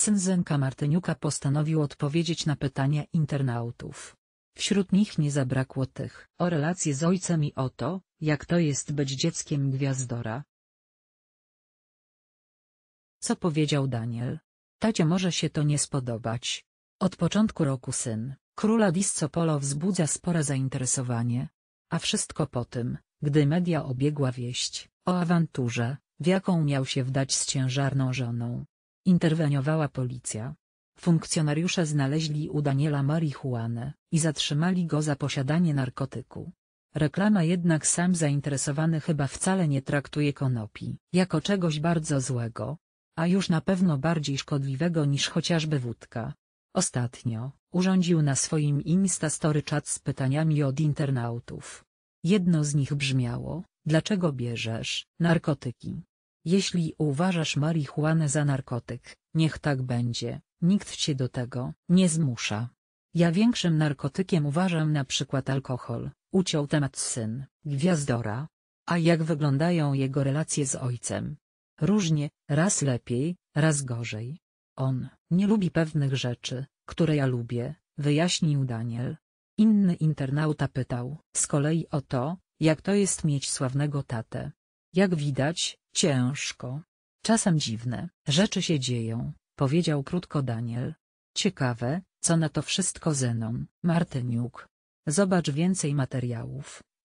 Synzenka Martyniuka postanowił odpowiedzieć na pytania internautów. Wśród nich nie zabrakło tych o relacje z ojcem i o to, jak to jest być dzieckiem gwiazdora. Co powiedział Daniel? Tacie może się to nie spodobać. Od początku roku syn, króla Disco wzbudza spore zainteresowanie. A wszystko po tym, gdy media obiegła wieść o awanturze, w jaką miał się wdać z ciężarną żoną. Interweniowała policja. Funkcjonariusze znaleźli u Daniela marihuanę i zatrzymali go za posiadanie narkotyku. Reklama jednak sam zainteresowany chyba wcale nie traktuje konopi jako czegoś bardzo złego, a już na pewno bardziej szkodliwego niż chociażby wódka. Ostatnio, urządził na swoim story czat z pytaniami od internautów. Jedno z nich brzmiało, dlaczego bierzesz narkotyki? Jeśli uważasz marihuanę za narkotyk, niech tak będzie, nikt cię do tego nie zmusza. Ja większym narkotykiem uważam na przykład alkohol, uciął temat syn, gwiazdora. A jak wyglądają jego relacje z ojcem? Różnie, raz lepiej, raz gorzej. On nie lubi pewnych rzeczy, które ja lubię, wyjaśnił Daniel. Inny internauta pytał z kolei o to, jak to jest mieć sławnego tatę. Jak widać, ciężko. Czasem dziwne rzeczy się dzieją, powiedział krótko Daniel. Ciekawe, co na to wszystko Zenon, Martyniuk. Zobacz więcej materiałów.